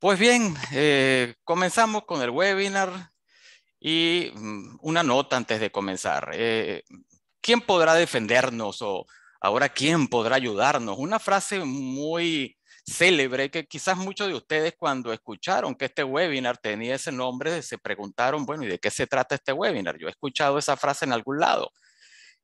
Pues bien, eh, comenzamos con el webinar y mm, una nota antes de comenzar. Eh, ¿Quién podrá defendernos o ahora quién podrá ayudarnos? Una frase muy célebre que quizás muchos de ustedes cuando escucharon que este webinar tenía ese nombre se preguntaron, bueno, ¿y de qué se trata este webinar? Yo he escuchado esa frase en algún lado.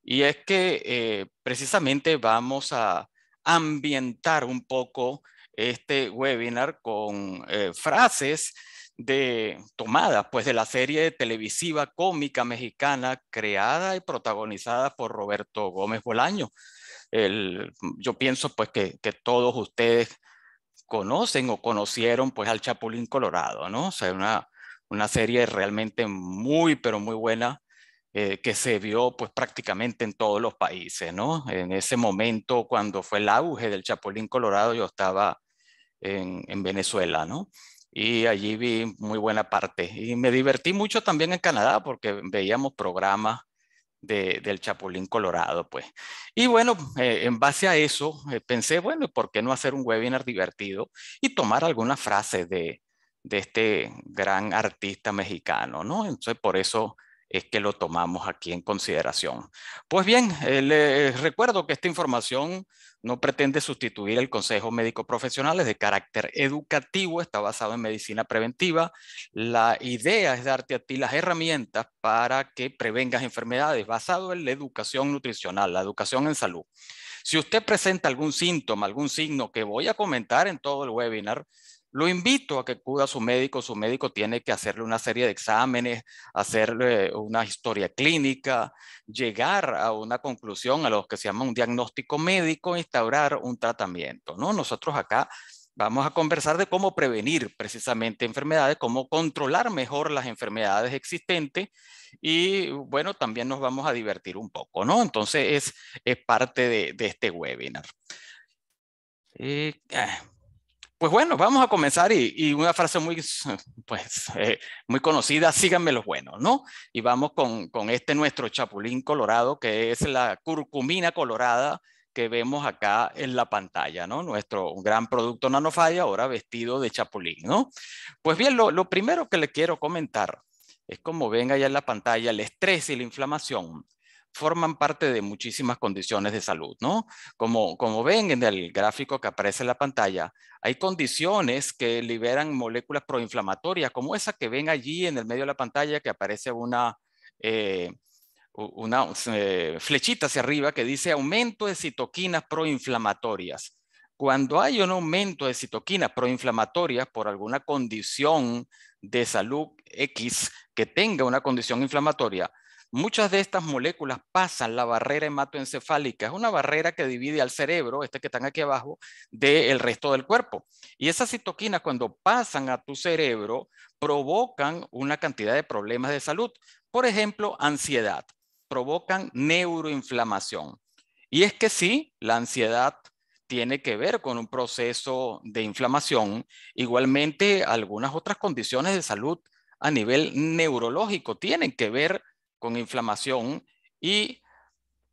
Y es que eh, precisamente vamos a ambientar un poco este webinar con eh, frases de tomadas pues de la serie televisiva cómica mexicana creada y protagonizada por Roberto Gómez Bolaño. El, yo pienso pues que, que, todos ustedes conocen o conocieron pues al Chapulín Colorado, ¿no? O sea, una, una serie realmente muy, pero muy buena eh, que se vio pues prácticamente en todos los países, ¿no? En ese momento cuando fue el auge del Chapulín Colorado yo estaba en, Venezuela, ¿no? y allí vi muy buena parte. Y me divertí mucho también en Canadá porque veíamos programas del Chapulín Colorado, pues. Y bueno, eh, en base a eso, eh, pensé, bueno, ¿por qué no hacer un webinar divertido y tomar algunas frases de, de este gran artista mexicano, ¿no? Entonces, por eso es que lo tomamos aquí en consideración. Pues bien, eh, les eh, recuerdo que esta información no pretende sustituir el Consejo Médico Profesional, es de carácter educativo, está basado en medicina preventiva. La idea es darte a ti las herramientas para que prevengas enfermedades, basado en la educación nutricional, la educación en salud. Si usted presenta algún síntoma, algún signo que voy a comentar en todo el webinar, lo invito a que acuda a su médico. Su médico tiene que hacerle una serie de exámenes, hacerle una historia clínica, llegar a una conclusión, a lo que se llama un diagnóstico médico, instaurar un tratamiento. ¿no? Nosotros acá vamos a conversar de cómo prevenir precisamente enfermedades, cómo controlar mejor las enfermedades existentes y bueno, también nos vamos a divertir un poco, ¿no? Entonces es, es parte de, de este webinar. Eh, pues bueno, vamos a comenzar y, una frase muy, pues, eh, muy conocida, síganme los buenos, ¿no? Y vamos con, este nuestro chapulín colorado, que es la curcumina colorada que vemos acá en la pantalla, ¿no? Nuestro gran producto nanofaya ahora vestido de chapulín, ¿no? Pues bien, lo, lo primero que le quiero comentar es como ven allá en la pantalla, el estrés y la inflamación forman parte de muchísimas condiciones de salud, ¿no? Como, como ven en el gráfico que aparece en la pantalla, hay condiciones que liberan moléculas proinflamatorias, como esa que ven allí en el medio de la pantalla, que aparece una, eh, una eh, flechita hacia arriba que dice aumento de citoquinas proinflamatorias. Cuando hay un aumento de citoquinas proinflamatorias por alguna condición de salud X que tenga una condición inflamatoria, Muchas de estas moléculas pasan la barrera hematoencefálica. Es una barrera que divide al cerebro, este que están aquí abajo, del resto del cuerpo. Y esas citoquinas cuando pasan a tu cerebro provocan una cantidad de problemas de salud. Por ejemplo, ansiedad. Provocan neuroinflamación. Y es que sí, la ansiedad tiene que ver con un proceso de inflamación. Igualmente, algunas otras condiciones de salud a nivel neurológico tienen que ver con inflamación. Y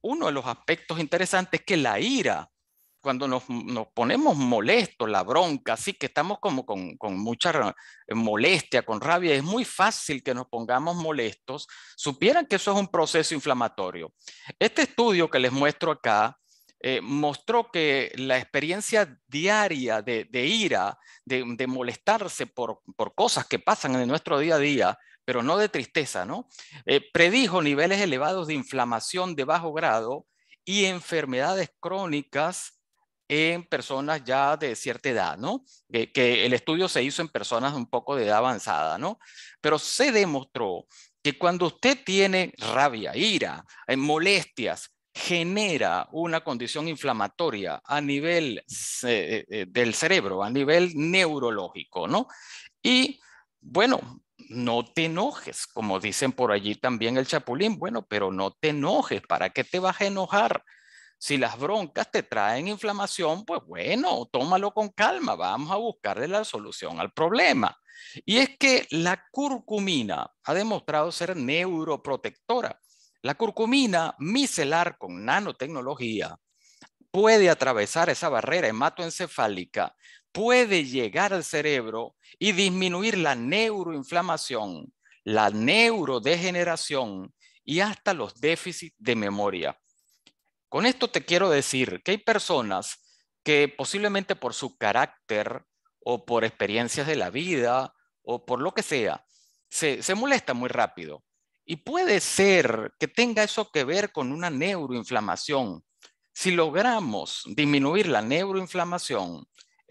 uno de los aspectos interesantes es que la ira, cuando nos, ponemos molestos, la bronca, así que estamos como con, mucha eh, molestia, con rabia, es muy fácil que nos pongamos molestos, supieran que eso es un proceso inflamatorio. Este estudio que les muestro acá, eh, mostró que la experiencia diaria de, ira, de, de molestarse por, por, cosas que pasan en nuestro día a día, pero no de tristeza, ¿no? Eh, predijo niveles elevados de inflamación de bajo grado y enfermedades crónicas en personas ya de cierta edad, ¿no? que el estudio se hizo en personas un poco de edad avanzada, ¿no? Pero se demostró que cuando usted tiene rabia, ira, eh, molestias, genera una condición inflamatoria a nivel eh, del cerebro, a nivel neurológico, ¿no? Y bueno, no te enojes, como dicen por allí también el chapulín, bueno, pero no te enojes, ¿para qué te vas a enojar? Si las broncas te traen inflamación, pues bueno, tómalo con calma, vamos a buscarle la solución al problema. Y es que la curcumina ha demostrado ser neuroprotectora. La curcumina micelar con nanotecnología puede atravesar esa barrera hematoencefálica puede llegar al cerebro y disminuir la neuroinflamación, la neurodegeneración y hasta los déficits de memoria. Con esto te quiero decir que hay personas que posiblemente por su carácter o por experiencias de la vida o por lo que sea, se, se molesta muy rápido. Y puede ser que tenga eso que ver con una neuroinflamación. Si logramos disminuir la neuroinflamación,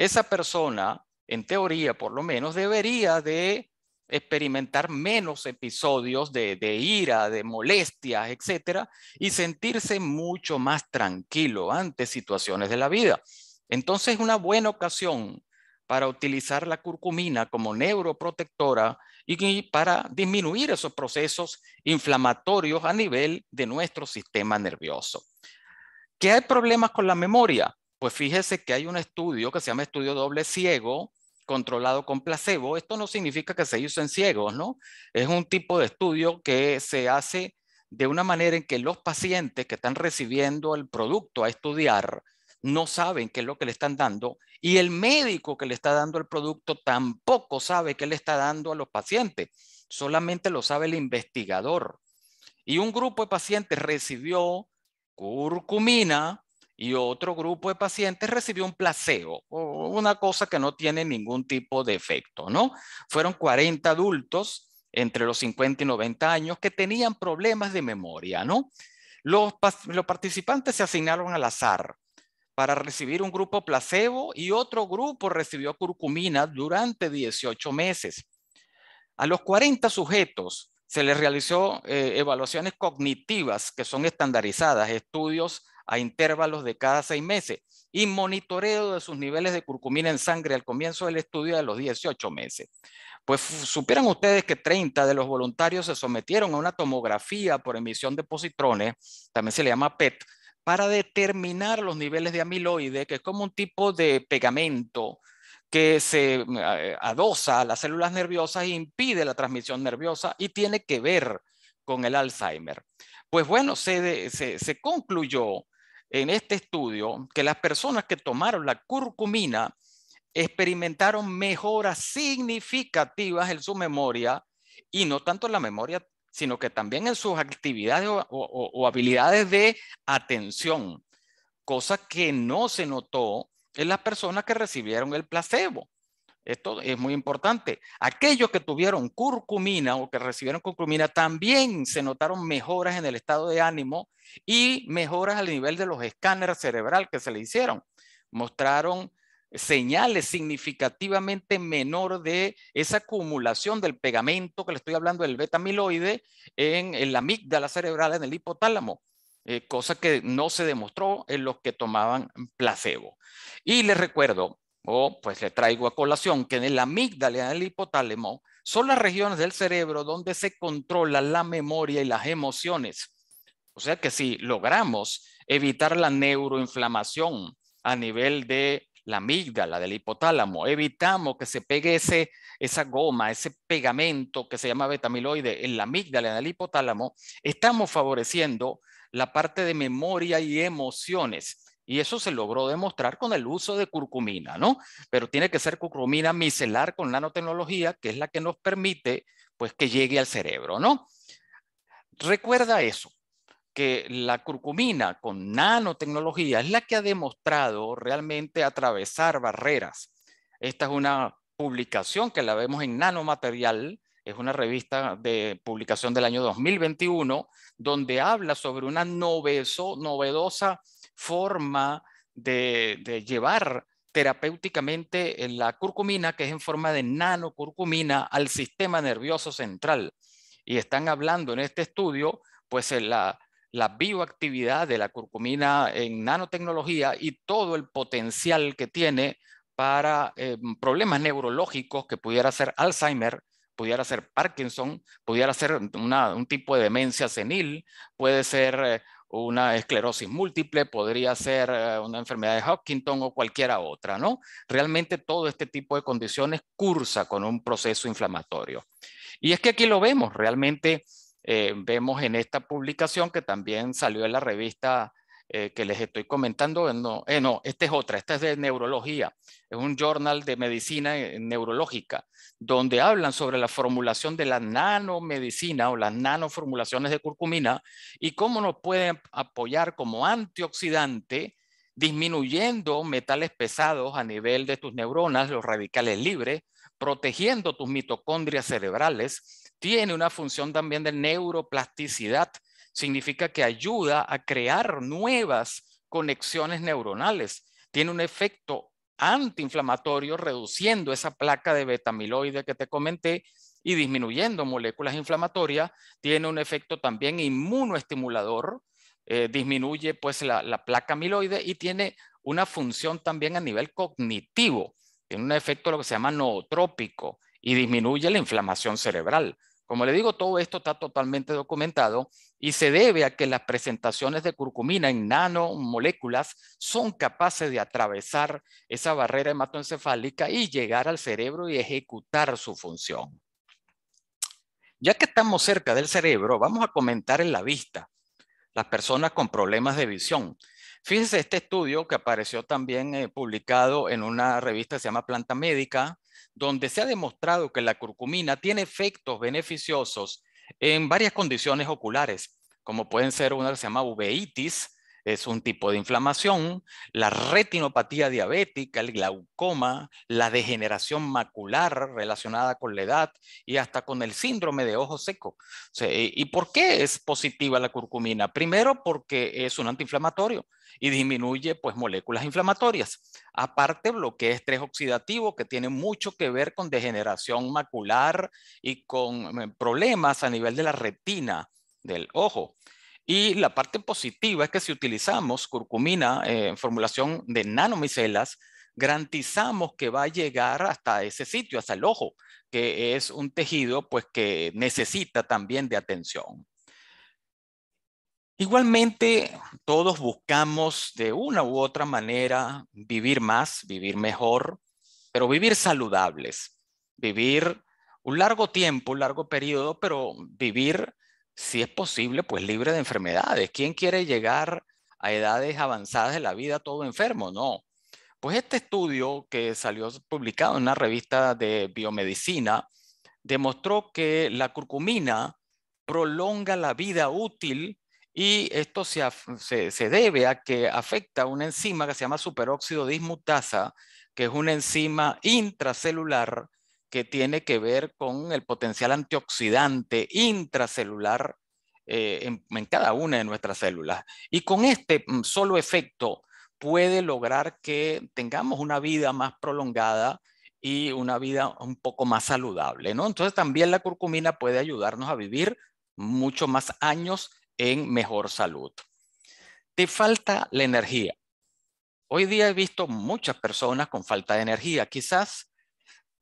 esa persona, en teoría por lo menos, debería de experimentar menos episodios de, ira, de molestias, etcétera, y sentirse mucho más tranquilo ante situaciones de la vida. Entonces, es una buena ocasión para utilizar la curcumina como neuroprotectora y, y para disminuir esos procesos inflamatorios a nivel de nuestro sistema nervioso. ¿Qué hay problemas con la memoria? Pues fíjese que hay un estudio que se llama estudio doble ciego, controlado con placebo. Esto no significa que se hizo en ciegos, ¿no? Es un tipo de estudio que se hace de una manera en que los pacientes que están recibiendo el producto a estudiar no saben qué es lo que le están dando y el médico que le está dando el producto tampoco sabe qué le está dando a los pacientes, solamente lo sabe el investigador. Y un grupo de pacientes recibió curcumina y otro grupo de pacientes recibió un placebo, una cosa que no tiene ningún tipo de efecto, ¿no? Fueron 40 adultos entre los 50 y 90 años que tenían problemas de memoria, ¿no? Los, participantes se asignaron al azar para recibir un grupo placebo y otro grupo recibió curcumina durante 18 meses. A los 40 sujetos se les realizó eh, evaluaciones cognitivas que son estandarizadas, estudios a intervalos de cada seis meses y monitoreo de sus niveles de curcumina en sangre al comienzo del estudio de los 18 meses. Pues supieran ustedes que 30 de los voluntarios se sometieron a una tomografía por emisión de positrones, también se le llama PET, para determinar los niveles de amiloide, que es como un tipo de pegamento que se eh, adosa a las células nerviosas e impide la transmisión nerviosa y tiene que ver con el Alzheimer. Pues bueno, se, se, se concluyó en este estudio que las personas que tomaron la curcumina experimentaron mejoras significativas en su memoria y no tanto en la memoria, sino que también en sus actividades o, habilidades de atención, cosa que no se notó en las personas que recibieron el placebo. Esto es muy importante. Aquellos que tuvieron curcumina o que recibieron curcumina también se notaron mejoras en el estado de ánimo y mejoras al nivel de los escáneres cerebral que se le hicieron. Mostraron señales significativamente menor de esa acumulación del pegamento que le estoy hablando del beta amiloide en, la amígdala cerebral, en el hipotálamo. Eh, cosa que no se demostró en los que tomaban placebo. Y les recuerdo, o pues le traigo a colación que en la amígdala y el hipotálamo son las regiones del cerebro donde se controla la memoria y las emociones. O sea que si logramos evitar la neuroinflamación a nivel de la amígdala, del hipotálamo, evitamos que se pegue esa goma, ese pegamento que se llama betamiloide en la amígdala, en el hipotálamo, estamos favoreciendo la parte de memoria y emociones y eso se logró demostrar con el uso de curcumina, ¿no? Pero tiene que ser curcumina micelar con nanotecnología, que es la que nos permite, pues, que llegue al cerebro, ¿no? Recuerda eso, que la curcumina con nanotecnología es la que ha demostrado realmente atravesar barreras. Esta es una publicación que la vemos en Nanomaterial, es una revista de publicación del año 2021, donde habla sobre una novedosa novedosa forma de, llevar terapéuticamente la curcumina, que es en forma de nanocurcumina, al sistema nervioso central. Y están hablando en este estudio, pues, en la, bioactividad de la curcumina en nanotecnología y todo el potencial que tiene para eh, problemas neurológicos que pudiera ser Alzheimer, pudiera ser Parkinson, pudiera ser un tipo de demencia senil, puede ser eh, una esclerosis múltiple, podría ser eh, una enfermedad de Hopkinton o cualquiera otra, ¿no? Realmente todo este tipo de condiciones cursa con un proceso inflamatorio. Y es que aquí lo vemos, realmente eh, vemos en esta publicación que también salió en la revista eh, que les estoy comentando, eh, no, eh, no, esta es otra, esta es de neurología, es un journal de medicina neurológica, donde hablan sobre la formulación de la nanomedicina o las nanoformulaciones de curcumina y cómo nos pueden apoyar como antioxidante disminuyendo metales pesados a nivel de tus neuronas, los radicales libres, protegiendo tus mitocondrias cerebrales, tiene una función también de neuroplasticidad Significa que ayuda a crear nuevas conexiones neuronales. Tiene un efecto antiinflamatorio reduciendo esa placa de betamiloide que te comenté y disminuyendo moléculas inflamatorias. Tiene un efecto también inmunoestimulador, eh, disminuye pues la, la, placa amiloide y tiene una función también a nivel cognitivo. Tiene un efecto lo que se llama nootrópico y disminuye la inflamación cerebral. Como le digo, todo esto está totalmente documentado y se debe a que las presentaciones de curcumina en nanomoléculas son capaces de atravesar esa barrera hematoencefálica y llegar al cerebro y ejecutar su función. Ya que estamos cerca del cerebro, vamos a comentar en la vista las personas con problemas de visión. Fíjense este estudio que apareció también eh, publicado en una revista que se llama Planta Médica, donde se ha demostrado que la curcumina tiene efectos beneficiosos en varias condiciones oculares, como pueden ser una que se llama uveitis, es un tipo de inflamación, la retinopatía diabética, el glaucoma, la degeneración macular relacionada con la edad y hasta con el síndrome de ojo seco. ¿Y por qué es positiva la curcumina? Primero porque es un antiinflamatorio y disminuye pues moléculas inflamatorias. Aparte bloquea estrés oxidativo que tiene mucho que ver con degeneración macular y con eh, problemas a nivel de la retina del ojo. Y la parte positiva es que si utilizamos curcumina eh, en formulación de nanomicelas, garantizamos que va a llegar hasta ese sitio, hasta el ojo, que es un tejido pues que necesita también de atención. Igualmente, todos buscamos de una u otra manera vivir más, vivir mejor, pero vivir saludables, vivir un largo tiempo, un largo periodo, pero vivir si es posible, pues libre de enfermedades. ¿Quién quiere llegar a edades avanzadas de la vida todo enfermo? No. Pues este estudio que salió publicado en una revista de biomedicina demostró que la curcumina prolonga la vida útil y esto se, debe a que afecta una enzima que se llama superóxido dismutasa, que es una enzima intracelular que tiene que ver con el potencial antioxidante intracelular eh, en, cada una de nuestras células. Y con este mm, solo efecto puede lograr que tengamos una vida más prolongada y una vida un poco más saludable, ¿no? Entonces también la curcumina puede ayudarnos a vivir mucho más años en mejor salud. Te falta la energía. Hoy día he visto muchas personas con falta de energía. Quizás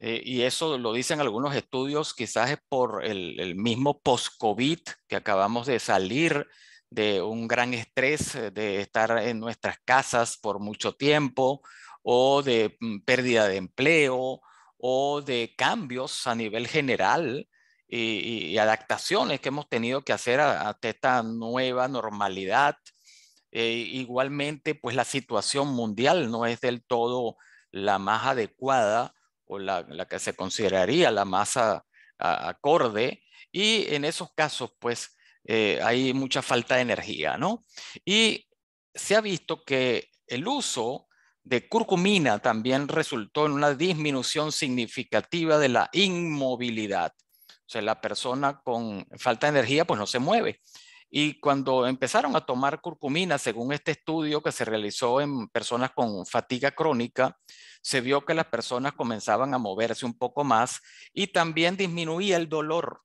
eh, y eso lo dicen algunos estudios, quizás es por el, mismo post-COVID que acabamos de salir de un gran estrés eh, de estar en nuestras casas por mucho tiempo o de mm, pérdida de empleo o de cambios a nivel general y, adaptaciones que hemos tenido que hacer hasta esta nueva normalidad. Eh, igualmente, pues la situación mundial no es del todo la más adecuada o la, que se consideraría la masa acorde, y en esos casos, pues, eh, hay mucha falta de energía, ¿no? Y se ha visto que el uso de curcumina también resultó en una disminución significativa de la inmovilidad. O sea, la persona con falta de energía, pues no se mueve. Y cuando empezaron a tomar curcumina, según este estudio que se realizó en personas con fatiga crónica, se vio que las personas comenzaban a moverse un poco más y también disminuía el dolor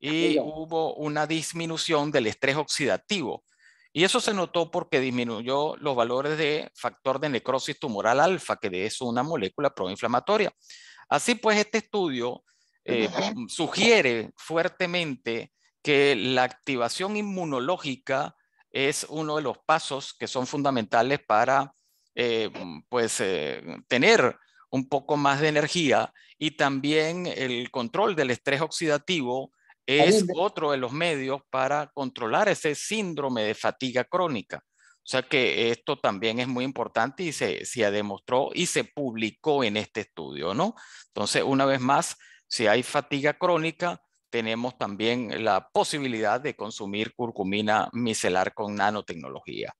y hubo una disminución del estrés oxidativo. Y eso se notó porque disminuyó los valores de factor de necrosis tumoral alfa, que es una molécula proinflamatoria. Así pues, este estudio eh, sugiere fuertemente que la activación inmunológica es uno de los pasos que son fundamentales para eh, pues, eh, tener un poco más de energía y también el control del estrés oxidativo es otro de los medios para controlar ese síndrome de fatiga crónica. O sea que esto también es muy importante y se, se demostró y se publicó en este estudio, ¿no? Entonces, una vez más, si hay fatiga crónica, tenemos también la posibilidad de consumir curcumina micelar con nanotecnología.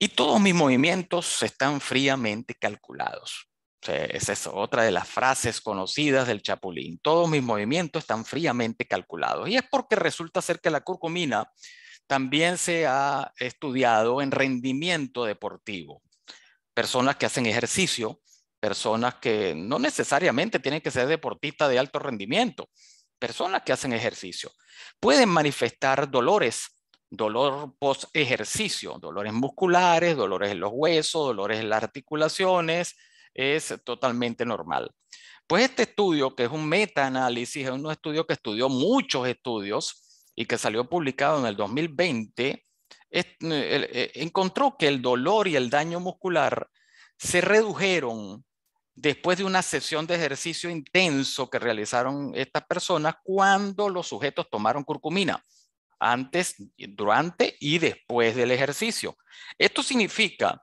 Y todos mis movimientos están fríamente calculados. Esa es otra de las frases conocidas del Chapulín. Todos mis movimientos están fríamente calculados. Y es porque resulta ser que la curcumina también se ha estudiado en rendimiento deportivo. Personas que hacen ejercicio personas que no necesariamente tienen que ser deportistas de alto rendimiento, personas que hacen ejercicio, pueden manifestar dolores, dolor post ejercicio, dolores musculares, dolores en los huesos, dolores en las articulaciones, es totalmente normal. Pues este estudio, que es un metaanálisis, es un estudio que estudió muchos estudios y que salió publicado en el 2020, eh, eh, encontró que el dolor y el daño muscular se redujeron después de una sesión de ejercicio intenso que realizaron estas personas cuando los sujetos tomaron curcumina, antes, durante y después del ejercicio. Esto significa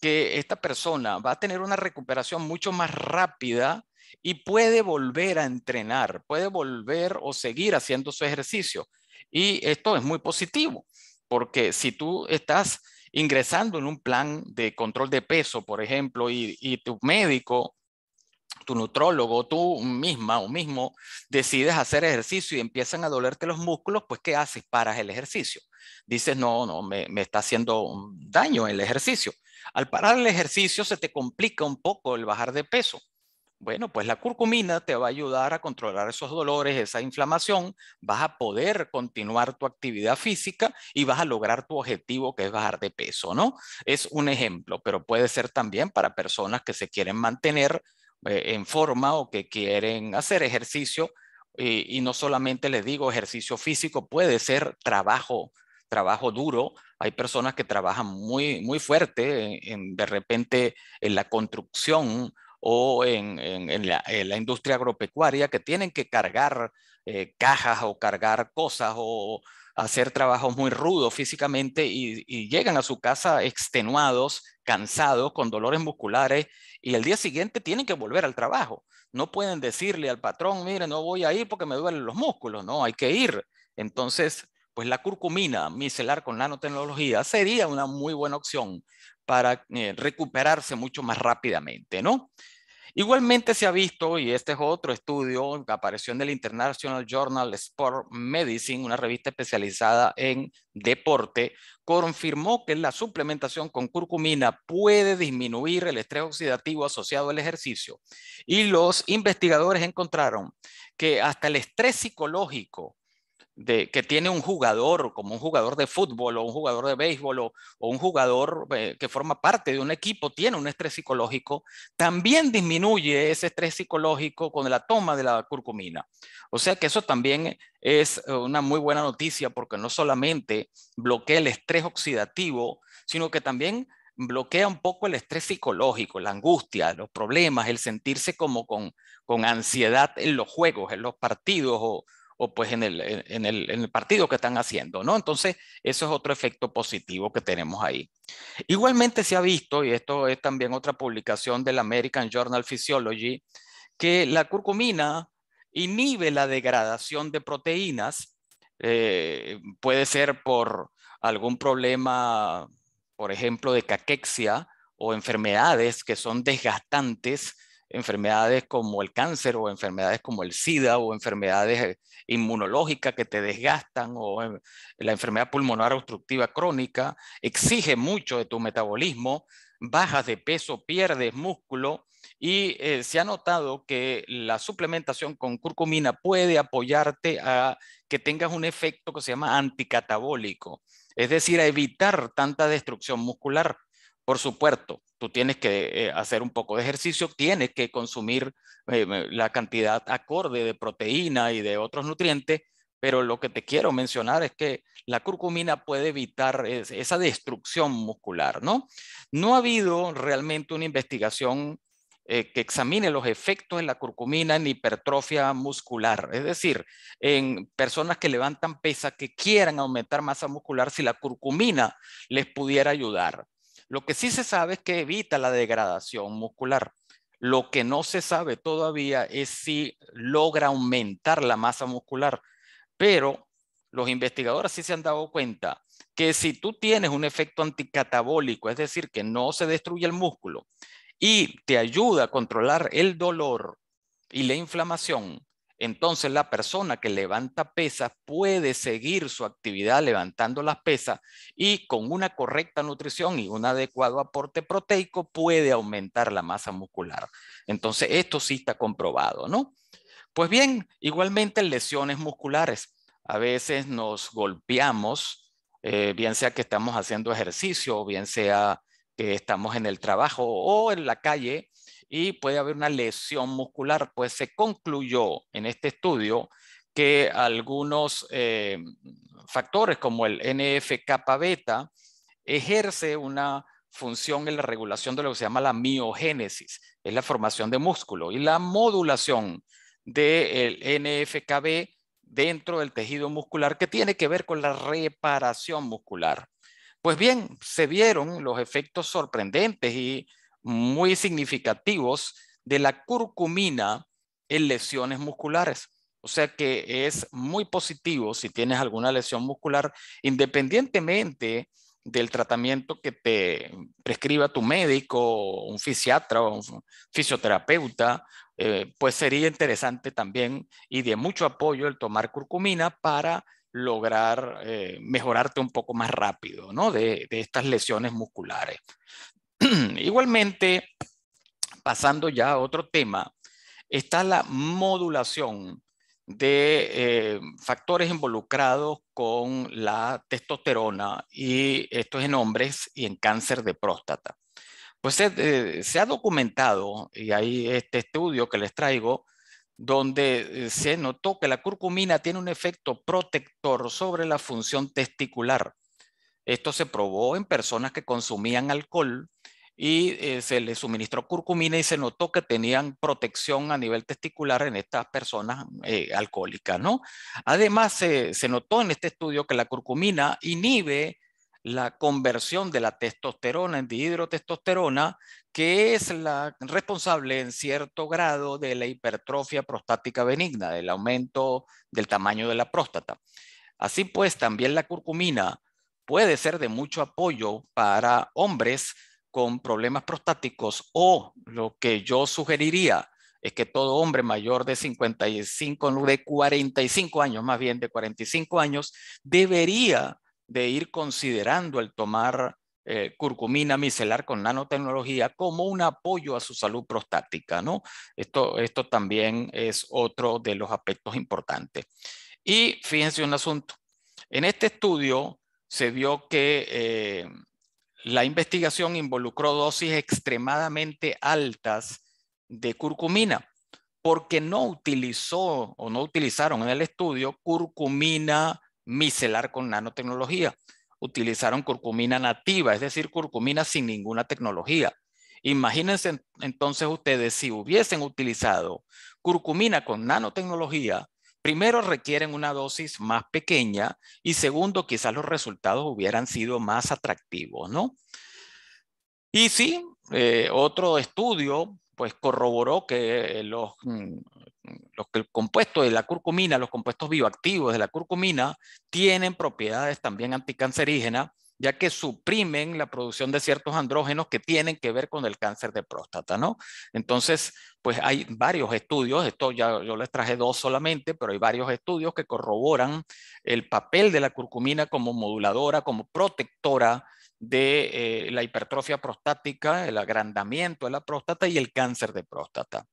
que esta persona va a tener una recuperación mucho más rápida y puede volver a entrenar, puede volver o seguir haciendo su ejercicio. Y esto es muy positivo, porque si tú estás ingresando en un plan de control de peso, por ejemplo, y, tu médico, tu nutrólogo, tú misma o mismo decides hacer ejercicio y empiezan a dolerte los músculos, pues ¿qué haces? Paras el ejercicio. Dices, no, no, me, me está haciendo daño el ejercicio. Al parar el ejercicio se te complica un poco el bajar de peso. Bueno, pues la curcumina te va a ayudar a controlar esos dolores, esa inflamación, vas a poder continuar tu actividad física y vas a lograr tu objetivo que es bajar de peso, ¿no? Es un ejemplo, pero puede ser también para personas que se quieren mantener eh, en forma o que quieren hacer ejercicio eh, y, no solamente les digo ejercicio físico, puede ser trabajo, trabajo duro. Hay personas que trabajan muy, muy fuerte, de repente en la construcción o en, la, industria agropecuaria que tienen que cargar eh, cajas o cargar cosas o hacer trabajos muy rudos físicamente y, llegan a su casa extenuados, cansados, con dolores musculares y el día siguiente tienen que volver al trabajo. No pueden decirle al patrón, mire, no voy a ir porque me duelen los músculos, no, hay que ir. Entonces, pues la curcumina micelar con nanotecnología sería una muy buena opción para eh, recuperarse mucho más rápidamente, ¿no? Igualmente se ha visto, y este es otro estudio que apareció en el International Journal of Sport Medicine, una revista especializada en deporte, confirmó que la suplementación con curcumina puede disminuir el estrés oxidativo asociado al ejercicio. Y los investigadores encontraron que hasta el estrés psicológico que tiene un jugador, como un jugador de fútbol o un jugador de béisbol o, un jugador eh, que forma parte de un equipo, tiene un estrés psicológico, también disminuye ese estrés psicológico con la toma de la curcumina. O sea que eso también es una muy buena noticia porque no solamente bloquea el estrés oxidativo, sino que también bloquea un poco el estrés psicológico, la angustia, los problemas, el sentirse como con, con ansiedad en los juegos, en los partidos o, o pues en el, partido que están haciendo, ¿no? Entonces, eso es otro efecto positivo que tenemos ahí. Igualmente se ha visto, y esto es también otra publicación del American Journal Physiology, que la curcumina inhibe la degradación de proteínas, eh, puede ser por algún problema, por ejemplo, de caquexia o enfermedades que son desgastantes enfermedades como el cáncer o enfermedades como el SIDA o enfermedades eh, inmunológicas que te desgastan o eh, la enfermedad pulmonar obstructiva crónica, exige mucho de tu metabolismo, bajas de peso, pierdes músculo y eh, se ha notado que la suplementación con curcumina puede apoyarte a que tengas un efecto que se llama anticatabólico, es decir, a evitar tanta destrucción muscular. Por supuesto, tú tienes que eh, hacer un poco de ejercicio, tienes que consumir eh, la cantidad acorde de proteína y de otros nutrientes, pero lo que te quiero mencionar es que la curcumina puede evitar esa destrucción muscular, ¿no? No ha habido realmente una investigación eh, que examine los efectos de la curcumina en hipertrofia muscular, es decir, en personas que levantan pesas que quieran aumentar masa muscular si la curcumina les pudiera ayudar. Lo que sí se sabe es que evita la degradación muscular. Lo que no se sabe todavía es si logra aumentar la masa muscular, pero los investigadores sí se han dado cuenta que si tú tienes un efecto anticatabólico, es decir, que no se destruye el músculo y te ayuda a controlar el dolor y la inflamación, entonces la persona que levanta pesas puede seguir su actividad levantando las pesas y con una correcta nutrición y un adecuado aporte proteico puede aumentar la masa muscular. Entonces esto sí está comprobado, ¿no? Pues bien, igualmente lesiones musculares. A veces nos golpeamos, eh, bien sea que estamos haciendo ejercicio, bien sea que estamos en el trabajo o en la calle, y puede haber una lesión muscular. Pues se concluyó en este estudio que algunos eh, factores como el nf beta ejerce una función en la regulación de lo que se llama la miogénesis, es la formación de músculo y la modulación del NFKB dentro del tejido muscular que tiene que ver con la reparación muscular. Pues bien, se vieron los efectos sorprendentes y muy significativos de la curcumina en lesiones musculares. O sea que es muy positivo si tienes alguna lesión muscular, independientemente del tratamiento que te prescriba tu médico, un fisiatra o un fisioterapeuta, eh, pues sería interesante también y de mucho apoyo el tomar curcumina para lograr eh, mejorarte un poco más rápido de estas lesiones musculares. Igualmente, pasando ya a otro tema, está la modulación de eh, factores involucrados con la testosterona y esto es en hombres y en cáncer de próstata. Pues se, eh, se ha documentado, y hay este estudio que les traigo, donde eh, se notó que la curcumina tiene un efecto protector sobre la función testicular. Esto se probó en personas que consumían alcohol y eh, se les suministró curcumina y se notó que tenían protección a nivel testicular en estas personas eh, alcohólicas, ¿no? Además, se notó en este estudio que la curcumina inhibe la conversión de la testosterona en dihidrotestosterona, que es la responsable en cierto grado de la hipertrofia prostática benigna, del aumento del tamaño de la próstata. Así pues, también la curcumina puede ser de mucho apoyo para hombres con problemas prostáticos o lo que yo sugeriría es que todo hombre mayor de 55, de 45 años, más bien de 45 años, debería de ir considerando el tomar eh, curcumina micelar con nanotecnología como un apoyo a su salud prostática, ¿no? Esto, esto también es otro de los aspectos importantes. Y fíjense un asunto. En este estudio se vio que eh, la investigación involucró dosis extremadamente altas de curcumina, porque no utilizó o no utilizaron en el estudio curcumina micelar con nanotecnología. Utilizaron curcumina nativa, es decir, curcumina sin ninguna tecnología. Imagínense entonces ustedes si hubiesen utilizado curcumina con nanotecnología, primero requieren una dosis más pequeña y segundo, quizás los resultados hubieran sido más atractivos, ¿no? Y sí, eh, otro estudio pues corroboró que los, mm, los compuestos de la curcumina, los compuestos bioactivos de la curcumina, tienen propiedades también anticancerígenas ya que suprimen la producción de ciertos andrógenos que tienen que ver con el cáncer de próstata, ¿no? Entonces, pues hay varios estudios, esto ya yo les traje dos solamente, pero hay varios estudios que corroboran el papel de la curcumina como moduladora, como protectora de eh, la hipertrofia prostática, el agrandamiento de la próstata y el cáncer de próstata.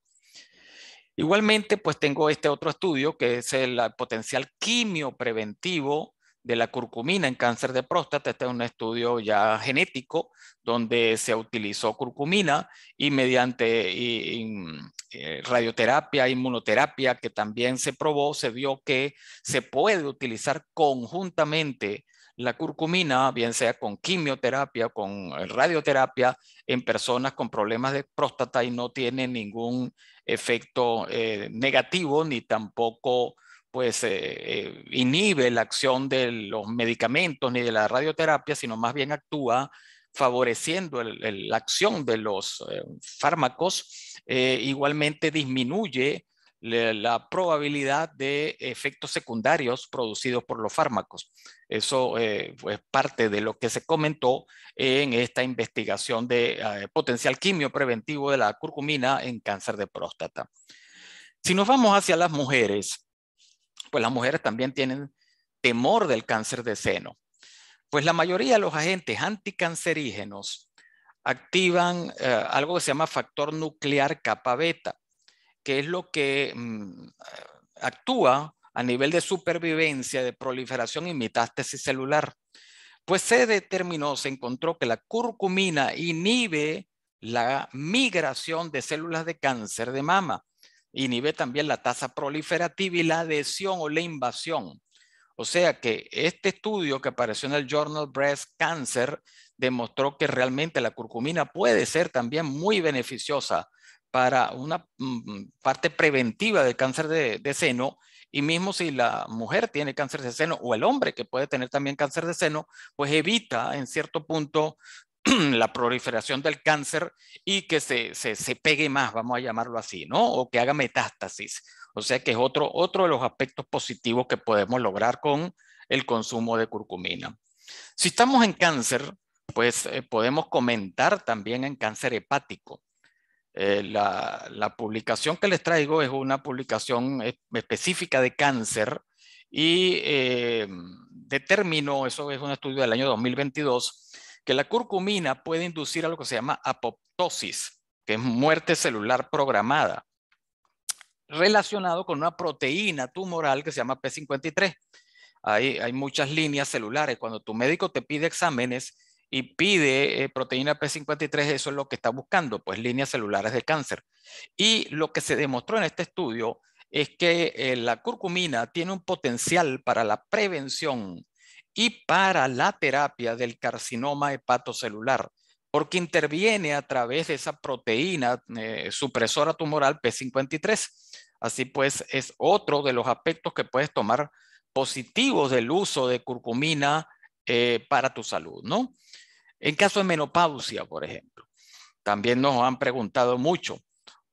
Igualmente, pues tengo este otro estudio que es el potencial quimio preventivo de la curcumina en cáncer de próstata. Este es un estudio ya genético donde se utilizó curcumina y mediante mm, eh, radioterapia, inmunoterapia, que también se probó, se vio que se puede utilizar conjuntamente la curcumina, bien sea con quimioterapia, con eh, radioterapia, en personas con problemas de próstata y no tiene ningún efecto eh, negativo ni tampoco pues eh, eh, inhibe la acción de los medicamentos ni de la radioterapia, sino más bien actúa favoreciendo la acción de los eh, fármacos, igualmente disminuye la probabilidad de efectos secundarios producidos por los fármacos. Eso es parte de lo que se comentó en esta investigación de potencial quimio preventivo de la curcumina en cáncer de próstata. Si nos vamos hacia las mujeres, pues las mujeres también tienen temor del cáncer de seno. Pues la mayoría de los agentes anticancerígenos activan eh, algo que se llama factor nuclear capa beta, que es lo que mm, eh, actúa a nivel de supervivencia, de proliferación y metástasis celular. Pues se determinó, se encontró que la curcumina inhibe la migración de células de cáncer de mama inhibe también la tasa proliferativa y la adhesión o la invasión. O sea que este estudio que apareció en el Journal Breast Cancer demostró que realmente la curcumina puede ser también muy beneficiosa para una mm, mm, parte preventiva del cáncer de, de seno y mismo si la mujer tiene cáncer de seno o el hombre que puede tener también cáncer de seno, pues evita en cierto punto la proliferación del cáncer y que se, pegue más, vamos a llamarlo así, ¿no? O que haga metástasis. O sea que es otro, otro de los aspectos positivos que podemos lograr con el consumo de curcumina. Si estamos en cáncer, pues eh, podemos comentar también en cáncer hepático. Eh, la, publicación que les traigo es una publicación específica de cáncer y eh, determinó, eso es un estudio del año 2022, que la curcumina puede inducir a lo que se llama apoptosis, que es muerte celular programada, relacionado con una proteína tumoral que se llama P53. Hay, hay muchas líneas celulares. Cuando tu médico te pide exámenes y pide eh, proteína P53, eso es lo que está buscando, pues líneas celulares de cáncer. Y lo que se demostró en este estudio es que eh, la curcumina tiene un potencial para la prevención y para la terapia del carcinoma hepatocelular, porque interviene a través de esa proteína eh, supresora tumoral P53. Así pues, es otro de los aspectos que puedes tomar positivos del uso de curcumina eh, para tu salud, ¿no? En caso de menopausia, por ejemplo, también nos han preguntado mucho.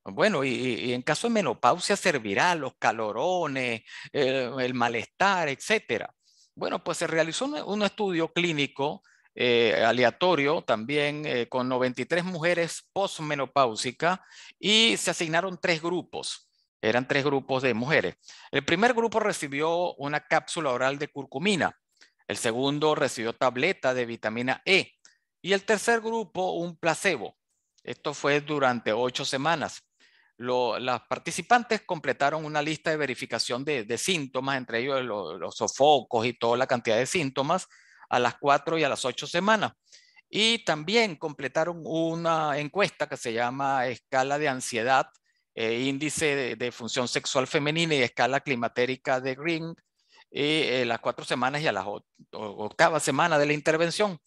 Bueno, y, en caso de menopausia servirá los calorones, eh, el malestar, etcétera. Bueno, pues se realizó un, estudio clínico eh, aleatorio también eh, con 93 mujeres postmenopáusicas y se asignaron tres grupos. Eran tres grupos de mujeres. El primer grupo recibió una cápsula oral de curcumina. El segundo recibió tableta de vitamina E. Y el tercer grupo, un placebo. Esto fue durante ocho semanas las participantes completaron una lista de verificación de, síntomas, entre ellos los, sofocos y toda la cantidad de síntomas, a las cuatro y a las ocho semanas. Y también completaron una encuesta que se llama Escala de Ansiedad, eh, Índice de, Función Sexual Femenina y Escala Climatérica de Green, eh, las cuatro semanas y a las cada semana de la intervención.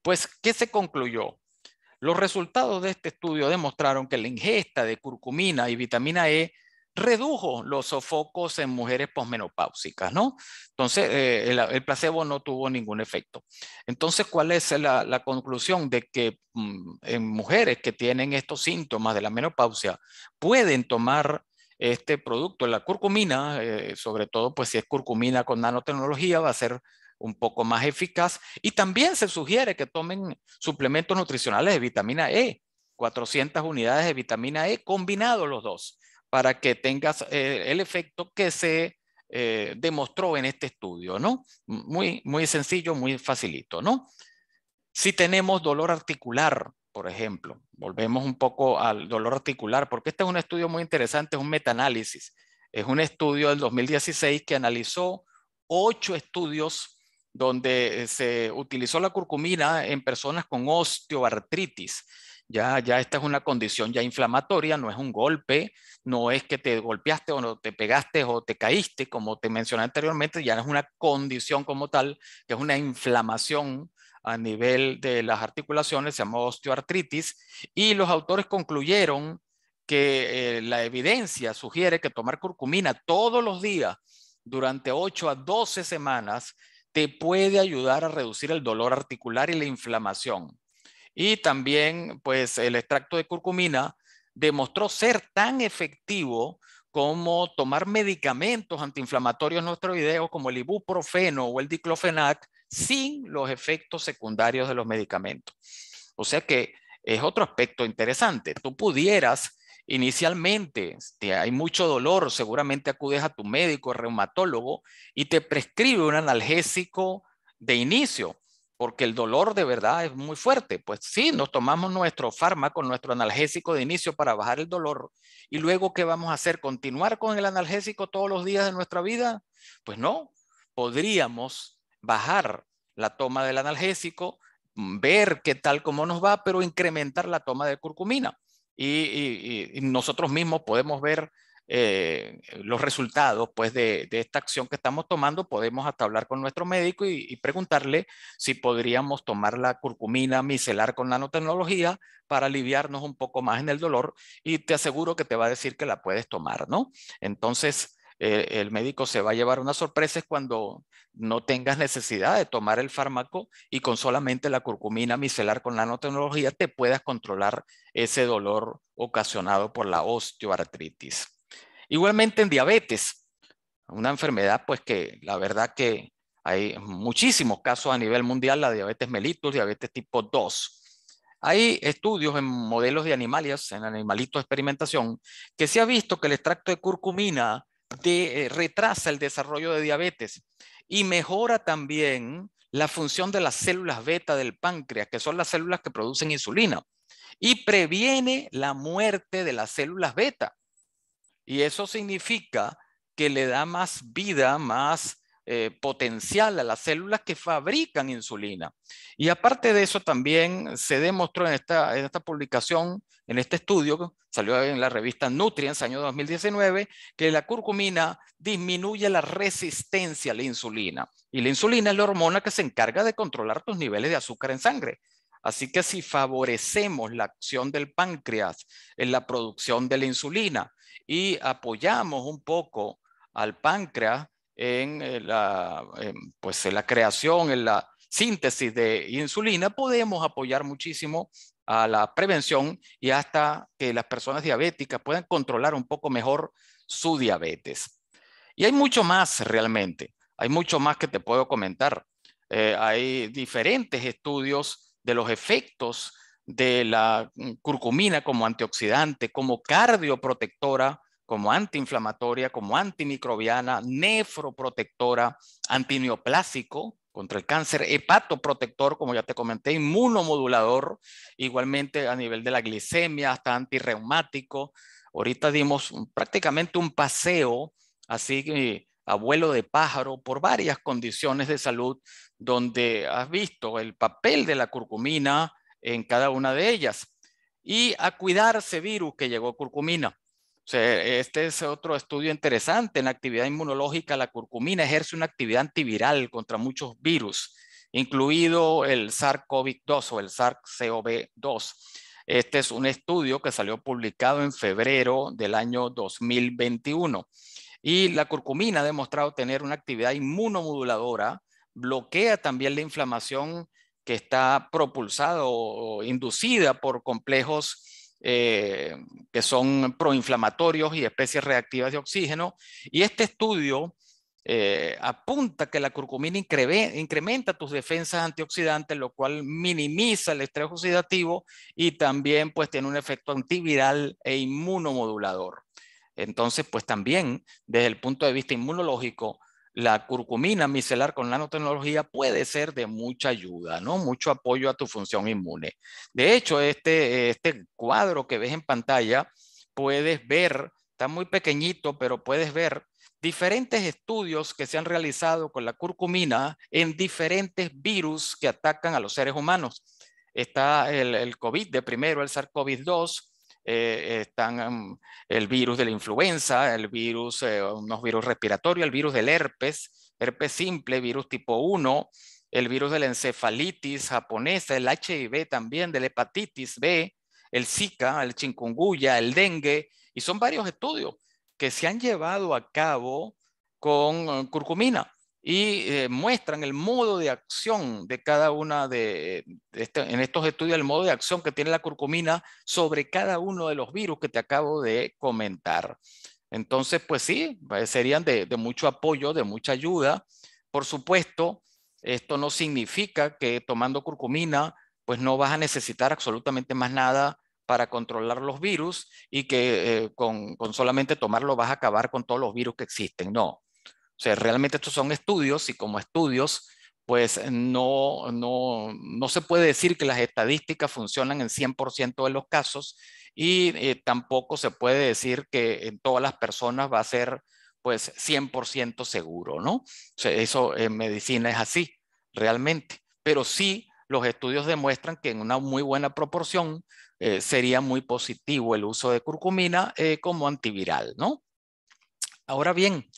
Pues, ¿qué se concluyó? Los resultados de este estudio demostraron que la ingesta de curcumina y vitamina E redujo los sofocos en mujeres posmenopáusicas, ¿no? Entonces, eh, el, placebo no tuvo ningún efecto. Entonces, ¿cuál es la, conclusión? De que mm, en mujeres que tienen estos síntomas de la menopausia pueden tomar este producto, la curcumina, eh, sobre todo, pues si es curcumina con nanotecnología, va a ser un poco más eficaz. Y también se sugiere que tomen suplementos nutricionales de vitamina E, 400 unidades de vitamina E combinados los dos, para que tengas eh, el efecto que se eh, demostró en este estudio, ¿no? Muy, muy sencillo, muy facilito, ¿no? Si tenemos dolor articular, por ejemplo, volvemos un poco al dolor articular, porque este es un estudio muy interesante, es un metaanálisis. Es un estudio del 2016 que analizó ocho estudios donde eh, se utilizó la curcumina en personas con osteoartritis. Ya, esta es una condición ya inflamatoria, no es un golpe, no es que te golpeaste o no te pegaste o te caíste, como te mencioné anteriormente, ya es una condición como tal, que es una inflamación a nivel de las articulaciones, se llama osteoartritis, y los autores concluyeron que eh, la evidencia sugiere que tomar curcumina todos los días durante 8 a 12 semanas te puede ayudar a reducir el dolor articular y la inflamación. Y también, pues, el extracto de curcumina demostró ser tan efectivo como tomar medicamentos antiinflamatorios en nuestro video, como el ibuprofeno o el diclofenac, sin los efectos secundarios de los medicamentos. O sea que es otro aspecto interesante. Tú pudieras Inicialmente te, este, hay mucho dolor, seguramente acudes a tu médico reumatólogo y te prescribe un analgésico de inicio, porque el dolor de verdad es muy fuerte. Pues sí, nos tomamos nuestro fármaco, nuestro analgésico de inicio para bajar el dolor. ¿Y luego qué vamos a hacer? ¿Continuar con el analgésico todos los días de nuestra vida? Pues no, podríamos bajar la toma del analgésico, ver qué tal como nos va, pero incrementar la toma de curcumina y, nosotros mismos podemos ver eh, los resultados pues, de, esta acción que estamos tomando, podemos hasta hablar con nuestro médico y, y, preguntarle si podríamos tomar la curcumina micelar con nanotecnología para aliviarnos un poco más en el dolor y te aseguro que te va a decir que la puedes tomar, ¿no? Entonces, eh, el médico se va a llevar una sorpresa cuando no tengas necesidad de tomar el fármaco y con solamente la curcumina micelar con nanotecnología te puedas controlar ese dolor ocasionado por la osteoartritis. Igualmente en diabetes, una enfermedad pues que la verdad que hay muchísimos casos a nivel mundial, la diabetes mellitus, diabetes tipo 2. Hay estudios en modelos de animales, en animalitos de experimentación, que se ha visto que el extracto de curcumina eh, retrasa el desarrollo de diabetes y mejora también la función de las células beta del páncreas, que son las células que producen insulina, y previene la muerte de las células beta. Y eso significa que le da más vida, más eh, potencial a las células que fabrican insulina. Y aparte de eso, también se demostró en esta, en esta publicación, en este estudio, que salió en la revista Nutrients, año 2019, que la curcumina disminuye la resistencia a la insulina. Y la insulina es la hormona que se encarga de controlar tus niveles de azúcar en sangre. Así que si favorecemos la acción del páncreas en la producción de la insulina y apoyamos un poco al páncreas en eh, la, pues, la creación, en la síntesis de insulina, podemos apoyar muchísimo a la prevención y hasta que las personas diabéticas puedan controlar un poco mejor su diabetes. Y hay mucho más realmente, hay mucho más que te puedo comentar. Eh, hay diferentes estudios de los efectos de la mm, curcumina como antioxidante, como cardioprotectora como antiinflamatoria, como antimicrobiana, nefroprotectora, antineoplásico contra el cáncer, hepatoprotector, como ya te comenté, inmunomodulador, igualmente a nivel de la glicemia, hasta antirreumático. Ahorita dimos prácticamente un paseo, así que abuelo de pájaro, por varias condiciones de salud donde has visto el papel de la curcumina en cada una de ellas. Y a cuidarse virus que llegó curcumina. Eh, este es otro estudio interesante en la actividad inmunológica. La curcumina ejerce una actividad antiviral contra muchos virus, incluido el SARS-CoV-2 o el SARS-CoV-2. Este es un estudio que salió publicado en febrero del año 2021. Y la curcumina ha demostrado tener una actividad inmunomoduladora, bloquea también la inflamación que está propulsada o inducida por complejos eh, que son proinflamatorios y especies reactivas de oxígeno. Y este estudio eh, apunta que la curcumina incrementa tus defensas antioxidantes, lo cual minimiza el estrés oxidativo y también pues tiene un efecto antiviral e inmunomodulador. Entonces, pues también desde el punto de vista inmunológico, la curcumina micelar con nanotecnología puede ser de mucha ayuda, ¿no? Mucho apoyo a tu función inmune. De hecho, este, este cuadro que ves en pantalla, puedes ver, está muy pequeñito, pero puedes ver diferentes estudios que se han realizado con la curcumina en diferentes virus que atacan a los seres humanos. Está el, el COVID de primero, el SARS-CoV-2, eh, están em, el virus de la influenza, el virus, eh, unos virus respiratorios, el virus del herpes, herpes simple, virus tipo 1, el virus de la encefalitis japonesa, el HIV también, de la hepatitis B, el Zika, el chikungunya, el dengue, y son varios estudios que se han llevado a cabo con eh, curcumina y eh, muestran el modo de acción de cada una de, este, en estos estudios, el modo de acción que tiene la curcumina sobre cada uno de los virus que te acabo de comentar. Entonces, pues sí, eh, serían de, mucho apoyo, de mucha ayuda. Por supuesto, esto no significa que tomando curcumina, pues no vas a necesitar absolutamente más nada para controlar los virus y que eh, con, con solamente tomarlo vas a acabar con todos los virus que existen. No, o sea, realmente estos son estudios y como estudios, pues no, no, no se puede decir que las estadísticas funcionan en 100% de los casos y eh, tampoco se puede decir que en todas las personas va a ser pues 100% seguro, ¿no? O sea, eso en medicina es así, realmente. Pero sí, los estudios demuestran que en una muy buena proporción eh, sería muy positivo el uso de curcumina eh, como antiviral, ¿no? Ahora bien,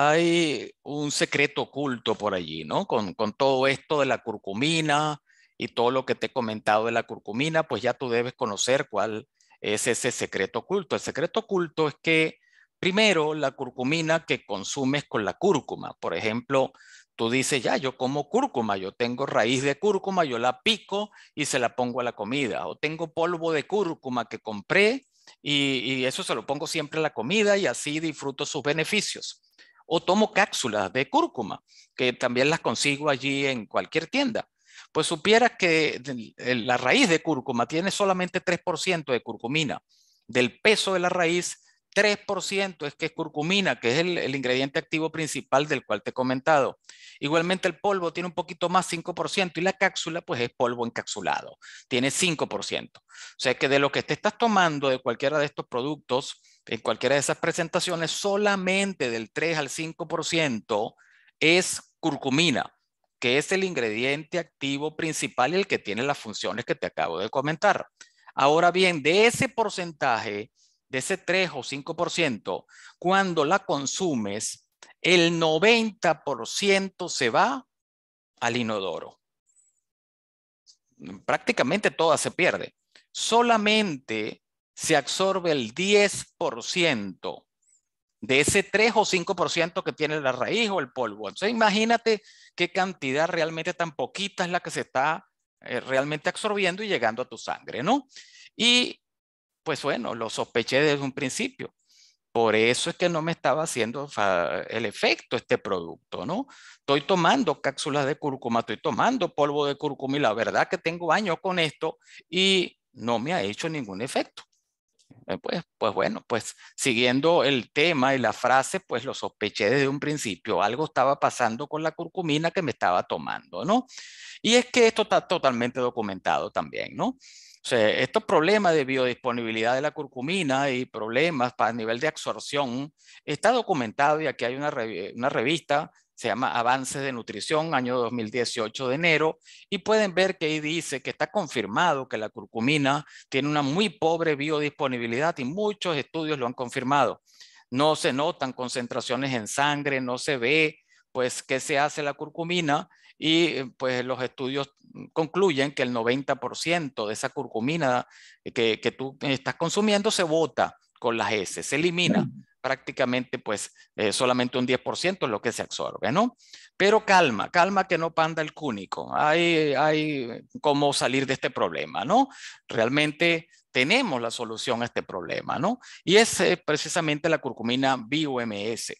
hay un secreto oculto por allí, ¿no? Con, todo esto de la curcumina y todo lo que te he comentado de la curcumina, pues ya tú debes conocer cuál es ese secreto oculto. El secreto oculto es que, primero, la curcumina que consumes con la cúrcuma. Por ejemplo, tú dices, ya, yo como cúrcuma, yo tengo raíz de cúrcuma, yo la pico y se la pongo a la comida. O tengo polvo de cúrcuma que compré y eso se lo pongo siempre a la comida y así disfruto sus beneficios o tomo cápsulas de cúrcuma, que también las consigo allí en cualquier tienda. Pues supiera que la raíz de cúrcuma tiene solamente 3% de curcumina. Del peso de la raíz, 3% es que es curcumina, que es el, ingrediente activo principal del cual te he comentado. Igualmente el polvo tiene un poquito más, 5%, y la cápsula pues es polvo encapsulado, tiene 5%. O sea que de lo que te estás tomando de cualquiera de estos productos, en cualquiera de esas presentaciones, solamente del 3 al 5% es curcumina que es el ingrediente activo principal y el que tiene las funciones que te acabo de comentar. Ahora bien, de ese porcentaje, de ese 3 o 5%, cuando la consumes, el 90% se va al inodoro. Prácticamente toda se pierde. Solamente se absorbe el 10% de ese 3 o 5% que tiene la raíz o el polvo. Entonces imagínate qué cantidad realmente tan poquita es la que se está eh, realmente absorbiendo y llegando a tu sangre, ¿no? Y pues bueno, lo sospeché desde un principio. Por eso es que no me estaba haciendo el efecto este producto, ¿no? Estoy tomando cápsulas de cúrcuma, estoy tomando polvo de cúrcuma y la verdad que tengo años con esto y no me ha hecho ningún efecto. Eh, pues, pues bueno, pues siguiendo el tema y la frase, pues lo sospeché desde un principio. Algo estaba pasando con la curcumina que me estaba tomando, ¿no? Y es que esto está totalmente documentado también, ¿no? O sea, estos problemas de biodisponibilidad de la curcumina y problemas el nivel de absorción está documentado y aquí hay una, una revista, se llama Avances de Nutrición, año 2018 de enero, y pueden ver que ahí dice que está confirmado que la curcumina tiene una muy pobre biodisponibilidad y muchos estudios lo han confirmado. No se notan concentraciones en sangre, no se ve, pues, qué se hace la curcumina y eh, pues los estudios concluyen que el 90% de esa curcumina que, que tú estás consumiendo se bota con las S, se elimina prácticamente pues eh, solamente un 10% es lo que se absorbe, ¿no? Pero calma, calma que no panda el cúnico, hay, hay cómo salir de este problema, ¿no? Realmente tenemos la solución a este problema, ¿no? Y es eh, precisamente la curcumina BioMS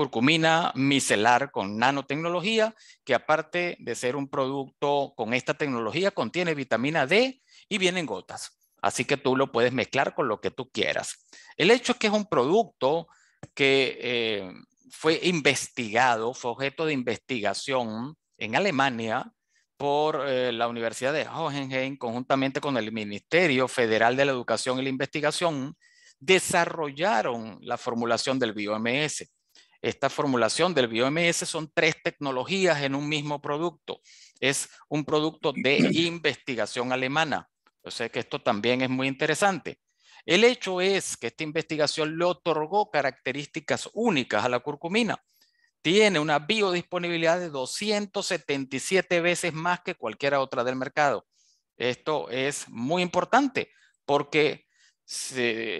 curcumina micelar con nanotecnología, que aparte de ser un producto con esta tecnología, contiene vitamina D y vienen gotas. Así que tú lo puedes mezclar con lo que tú quieras. El hecho es que es un producto que eh, fue investigado, fue objeto de investigación en Alemania por eh, la Universidad de Hohenheim, conjuntamente con el Ministerio Federal de la Educación y la Investigación, desarrollaron la formulación del BioMS esta formulación del BioMS son tres tecnologías en un mismo producto. Es un producto de investigación alemana. o sé que esto también es muy interesante. El hecho es que esta investigación le otorgó características únicas a la curcumina. Tiene una biodisponibilidad de 277 veces más que cualquiera otra del mercado. Esto es muy importante porque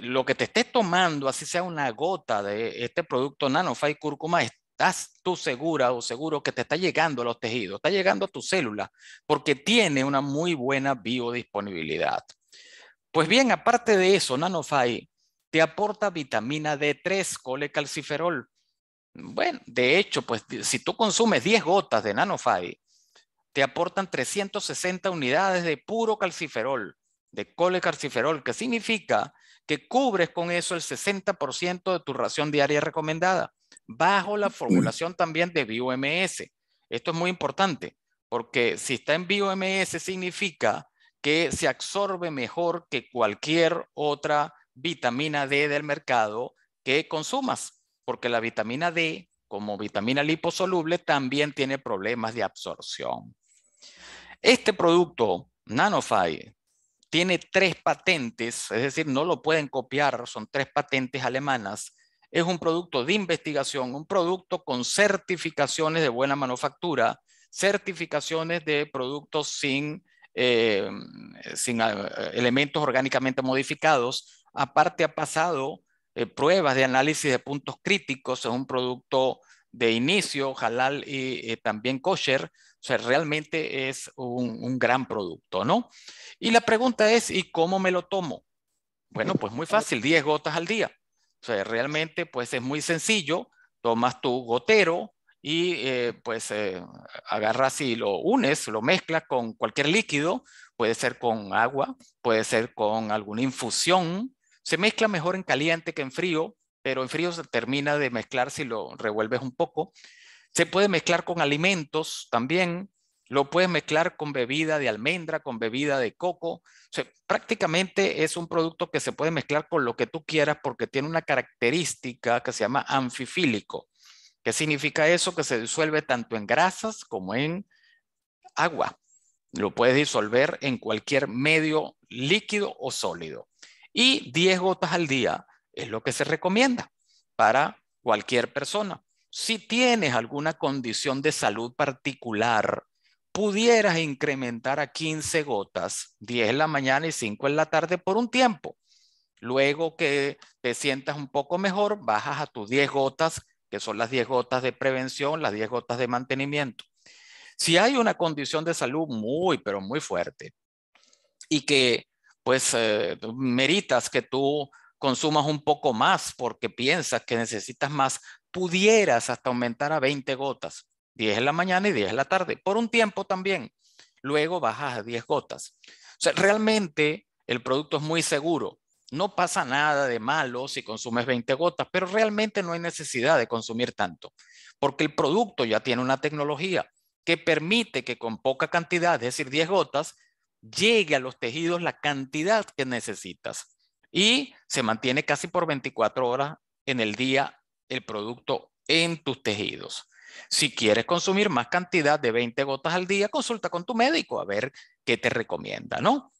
lo que te estés tomando, así sea una gota de este producto nanofy cúrcuma, estás tú segura o seguro que te está llegando a los tejidos, está llegando a tus células, porque tiene una muy buena biodisponibilidad. Pues bien, aparte de eso, nanofy te aporta vitamina D3, colecalciferol. Bueno, de hecho, pues si tú consumes 10 gotas de nanofy, te aportan 360 unidades de puro calciferol de colecarciferol, que significa que cubres con eso el 60% de tu ración diaria recomendada, bajo la formulación también de BioMS. Esto es muy importante, porque si está en BioMS significa que se absorbe mejor que cualquier otra vitamina D del mercado que consumas, porque la vitamina D, como vitamina liposoluble, también tiene problemas de absorción. Este producto, Nanofy, tiene tres patentes, es decir, no lo pueden copiar, son tres patentes alemanas. Es un producto de investigación, un producto con certificaciones de buena manufactura, certificaciones de productos sin, eh, sin eh, elementos orgánicamente modificados. Aparte ha pasado eh, pruebas de análisis de puntos críticos, es un producto de inicio, halal y también kosher. O sea, realmente es un, gran producto, ¿no? Y la pregunta es, ¿y cómo me lo tomo? Bueno, pues muy fácil, 10 gotas al día. O sea, realmente pues es muy sencillo, tomas tu gotero y eh, pues eh, agarras y lo unes, lo mezclas con cualquier líquido, puede ser con agua, puede ser con alguna infusión, se mezcla mejor en caliente que en frío, pero en frío se termina de mezclar si lo revuelves un poco se puede mezclar con alimentos también, lo puedes mezclar con bebida de almendra, con bebida de coco. prácticamente es un producto que se puede mezclar con lo que tú quieras porque tiene una característica que se llama anfifílico. que significa eso? Que se disuelve tanto en grasas como en agua. Lo puedes disolver en cualquier medio líquido o sólido. Y 10 gotas al día es lo que se recomienda para cualquier persona si tienes alguna condición de salud particular, pudieras incrementar a 15 gotas, 10 en la mañana y 5 en la tarde por un tiempo. Luego que te sientas un poco mejor, bajas a tus 10 gotas, que son las 10 gotas de prevención, las 10 gotas de mantenimiento. Si hay una condición de salud muy, pero muy fuerte y que pues eh, meritas que tú consumas un poco más porque piensas que necesitas más, pudieras hasta aumentar a 20 gotas, 10 en la mañana y 10 en la tarde, por un tiempo también. Luego bajas a 10 gotas. O sea, realmente el producto es muy seguro. No pasa nada de malo si consumes 20 gotas, pero realmente no hay necesidad de consumir tanto, porque el producto ya tiene una tecnología que permite que con poca cantidad, es decir, 10 gotas, llegue a los tejidos la cantidad que necesitas y se mantiene casi por 24 horas en el día el producto en tus tejidos. Si quieres consumir más cantidad de 20 gotas al día, consulta con tu médico a ver qué te recomienda, ¿no?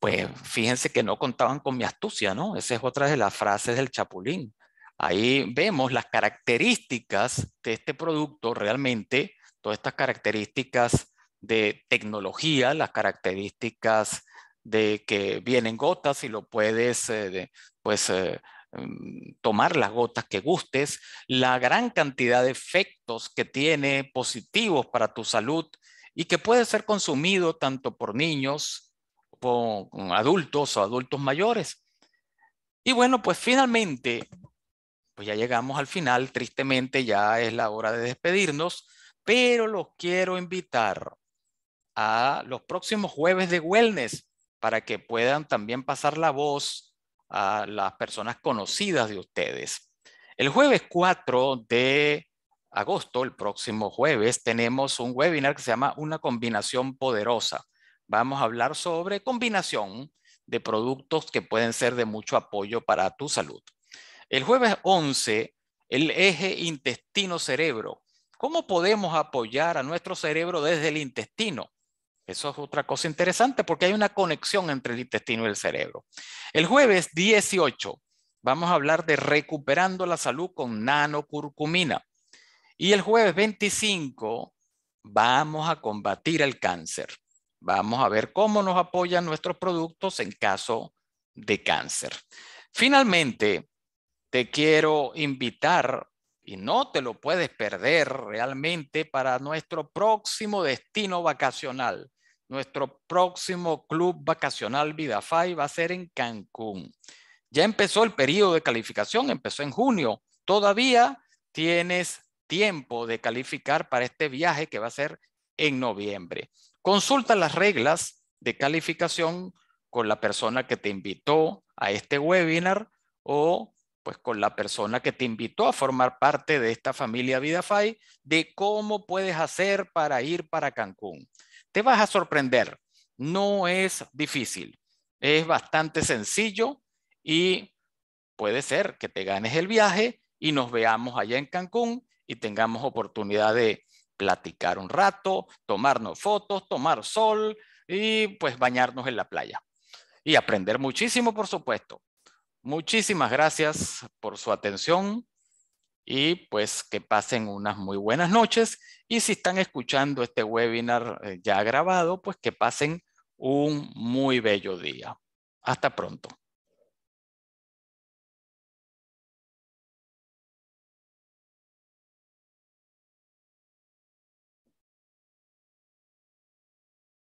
Pues fíjense que no contaban con mi astucia, ¿no? Esa es otra de las frases del Chapulín. Ahí vemos las características de este producto realmente, todas estas características de tecnología, las características de que vienen gotas y lo puedes eh, pues, eh, mm, tomar las gotas que gustes, la gran cantidad de efectos que tiene positivos para tu salud y que puede ser consumido tanto por niños, por adultos o adultos mayores. Y bueno, pues finalmente, pues ya llegamos al final, tristemente ya es la hora de despedirnos, pero los quiero invitar a los próximos jueves de wellness para que puedan también pasar la voz a las personas conocidas de ustedes. El jueves 4 de agosto, el próximo jueves, tenemos un webinar que se llama Una combinación poderosa. Vamos a hablar sobre combinación de productos que pueden ser de mucho apoyo para tu salud. El jueves 11, el eje intestino-cerebro. ¿Cómo podemos apoyar a nuestro cerebro desde el intestino? Eso es otra cosa interesante porque hay una conexión entre el intestino y el cerebro. El jueves 18 vamos a hablar de recuperando la salud con nanocurcumina. Y el jueves 25 vamos a combatir el cáncer. Vamos a ver cómo nos apoyan nuestros productos en caso de cáncer. Finalmente, te quiero invitar y no te lo puedes perder realmente para nuestro próximo destino vacacional. Nuestro próximo club vacacional VidaFi va a ser en Cancún. Ya empezó el periodo de calificación, empezó en junio. Todavía tienes tiempo de calificar para este viaje que va a ser en noviembre. Consulta las reglas de calificación con la persona que te invitó a este webinar o pues con la persona que te invitó a formar parte de esta familia VidaFi de cómo puedes hacer para ir para Cancún. Te vas a sorprender. No es difícil. Es bastante sencillo y puede ser que te ganes el viaje y nos veamos allá en Cancún y tengamos oportunidad de platicar un rato, tomarnos fotos, tomar sol y pues bañarnos en la playa. Y aprender muchísimo, por supuesto. Muchísimas gracias por su atención y pues que pasen unas muy buenas noches y si están escuchando este webinar eh, ya grabado, pues que pasen un muy bello día. Hasta pronto.